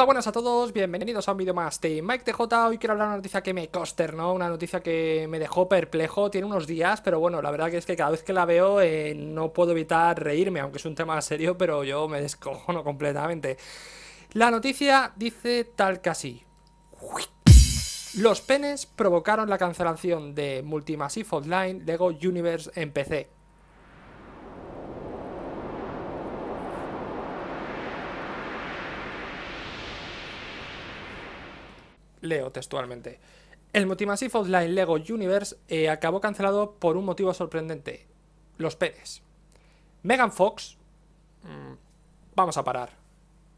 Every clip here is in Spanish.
Hola, buenas a todos, bienvenidos a un vídeo más de Mike TJ. Hoy quiero hablar de una noticia que me no, una noticia que me dejó perplejo, tiene unos días, pero bueno, la verdad que es que cada vez que la veo eh, no puedo evitar reírme, aunque es un tema serio, pero yo me descojono completamente. La noticia dice tal que así. Los penes provocaron la cancelación de Multimassive Online Lego Universe en PC. Leo textualmente. El Multimassive Online LEGO Universe eh, acabó cancelado por un motivo sorprendente. Los penes. Megan Fox... Mm, vamos a parar.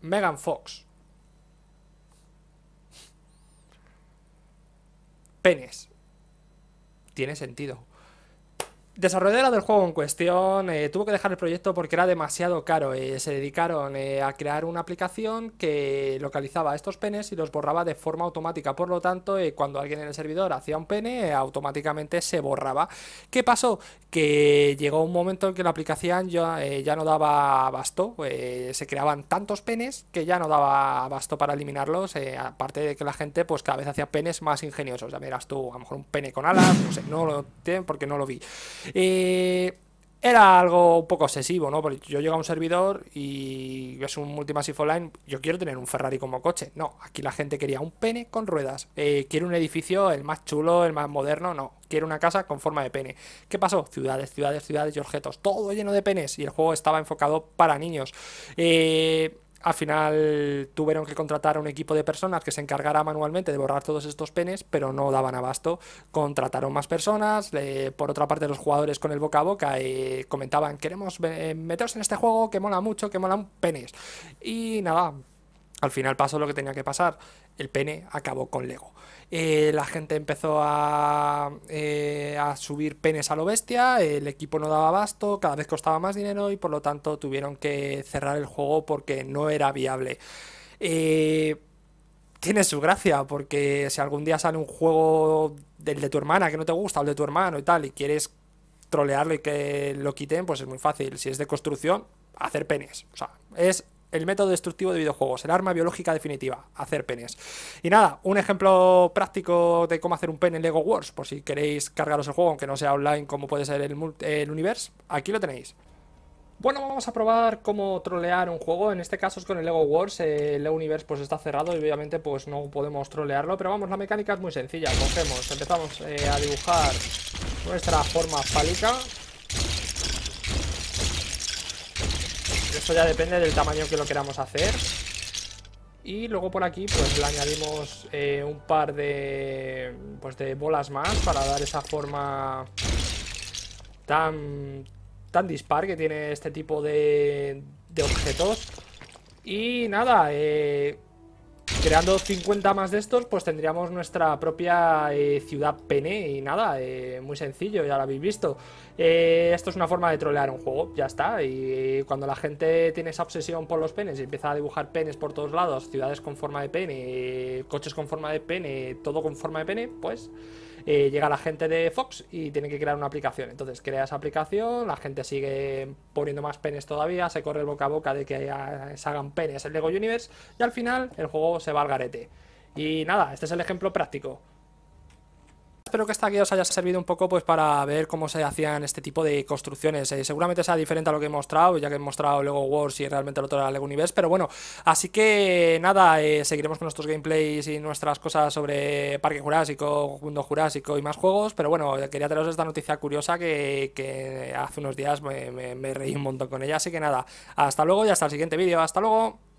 Megan Fox. Penes. Tiene sentido desarrolladora del juego en cuestión eh, tuvo que dejar el proyecto porque era demasiado caro. Eh, se dedicaron eh, a crear una aplicación que localizaba estos penes y los borraba de forma automática. Por lo tanto, cuando alguien en el servidor hacía un pene, automáticamente se borraba. ¿Qué pasó? Que llegó un momento en que la aplicación ya, ya no daba abasto. se creaban tantos penes que ya no daba abasto para eliminarlos. aparte de que la gente, pues cada vez hacía penes más ingeniosos. Ya miras tú, a lo mejor un pene con alas, no sé, no lo tienen porque no lo vi. Eh, era algo un poco obsesivo, ¿no? Porque yo llego a un servidor y es un Multimassive Online, yo quiero tener un Ferrari como coche. No, aquí la gente quería un pene con ruedas. Eh, quiero un edificio, el más chulo, el más moderno, no. Quiero una casa con forma de pene. ¿Qué pasó? Ciudades, ciudades, ciudades y objetos. Todo lleno de penes y el juego estaba enfocado para niños. Eh al final tuvieron que contratar a un equipo de personas que se encargara manualmente de borrar todos estos penes, pero no daban abasto. Contrataron más personas, por otra parte los jugadores con el boca a boca eh, comentaban, queremos eh, meteros en este juego que mola mucho, que un penes. Y nada, al final pasó lo que tenía que pasar. El pene acabó con Lego. Eh, la gente empezó eh, a, subir penes a lo bestia, el equipo no daba abasto, cada vez costaba más dinero y por lo tanto tuvieron que cerrar el juego porque no era viable. Eh, tiene su gracia, porque si algún día sale un juego del de tu hermana que no te gusta, o el de tu hermano y tal, y quieres trolearlo y que lo quiten, pues es muy fácil. Si es de construcción, hacer penes. O sea, es el método destructivo de videojuegos, el arma biológica definitiva, hacer penes. Y nada, un ejemplo práctico de cómo hacer un pen en Lego Wars, por si queréis cargaros el juego, aunque no sea online como puede ser el, el universo, aquí lo tenéis. Bueno, vamos a probar cómo trolear un juego, en este caso es con el Lego Wars, eh, el Universo Universe pues está cerrado y obviamente pues no podemos trolearlo, pero vamos, la mecánica es muy sencilla, cogemos, empezamos eh, a dibujar nuestra forma fálica, Eso ya depende del tamaño que lo queramos hacer. Y luego por aquí pues le añadimos eh, un par de, pues, de bolas más para dar esa forma tan, tan dispar que tiene este tipo de, de objetos. Y nada, eh, Creando 50 más de estos, pues tendríamos nuestra propia eh, ciudad pene y nada, eh, muy sencillo, ya lo habéis visto. Eh, esto es una forma de trolear un juego, ya está. Y cuando la gente tiene esa obsesión por los penes y empieza a dibujar penes por todos lados, ciudades con forma de pene, coches con forma de pene, todo con forma de pene, pues... Eh, llega la gente de Fox y tiene que crear una aplicación. Entonces crea esa aplicación, la gente sigue poniendo más penes todavía, se corre boca a boca de que se hagan penes El LEGO Universe y al final el juego se va al garete. Y nada, este es el ejemplo práctico. Espero que esta guía os haya servido un poco pues para ver cómo se hacían este tipo de construcciones. Eh, seguramente sea diferente a lo que he mostrado, ya que he mostrado Lego Wars y realmente el otro era Lego Universe, pero bueno, así que nada, eh, seguiremos con nuestros gameplays y nuestras cosas sobre Parque Jurásico, Mundo Jurásico y más juegos, pero bueno, quería traeros esta noticia curiosa que, hace unos días me, me reí un montón con ella, así que nada, hasta luego y hasta el siguiente vídeo, hasta luego.